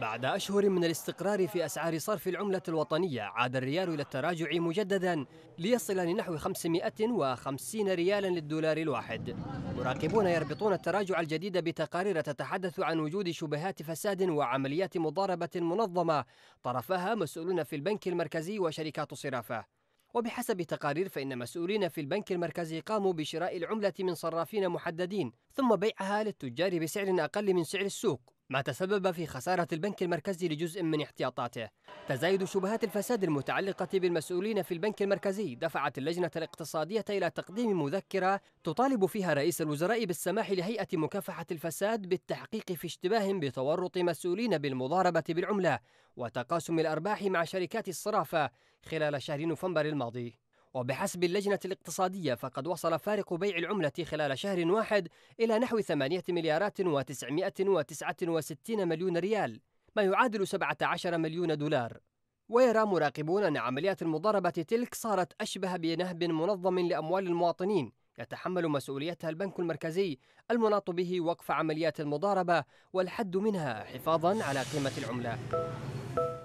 بعد أشهر من الاستقرار في أسعار صرف العملة الوطنية عاد الريال إلى التراجع مجددا ليصل لنحو 550 ريالا للدولار الواحد مراقبون يربطون التراجع الجديد بتقارير تتحدث عن وجود شبهات فساد وعمليات مضاربة منظمة طرفها مسؤولون في البنك المركزي وشركات صرافة وبحسب تقارير فإن مسؤولين في البنك المركزي قاموا بشراء العملة من صرافين محددين ثم بيعها للتجار بسعر أقل من سعر السوق ما تسبب في خسارة البنك المركزي لجزء من احتياطاته تزايد شبهات الفساد المتعلقة بالمسؤولين في البنك المركزي دفعت اللجنة الاقتصادية إلى تقديم مذكرة تطالب فيها رئيس الوزراء بالسماح لهيئة مكافحة الفساد بالتحقيق في اشتباه بتورط مسؤولين بالمضاربة بالعملة وتقاسم الأرباح مع شركات الصرافة خلال شهر نوفمبر الماضي وبحسب اللجنة الاقتصادية فقد وصل فارق بيع العملة خلال شهر واحد إلى نحو 8 مليارات و969 مليون ريال ما يعادل 17 مليون دولار ويرى مراقبون أن عمليات المضاربة تلك صارت أشبه بنهب منظم لأموال المواطنين يتحمل مسؤوليتها البنك المركزي المناط به وقف عمليات المضاربة والحد منها حفاظا على قيمة العملة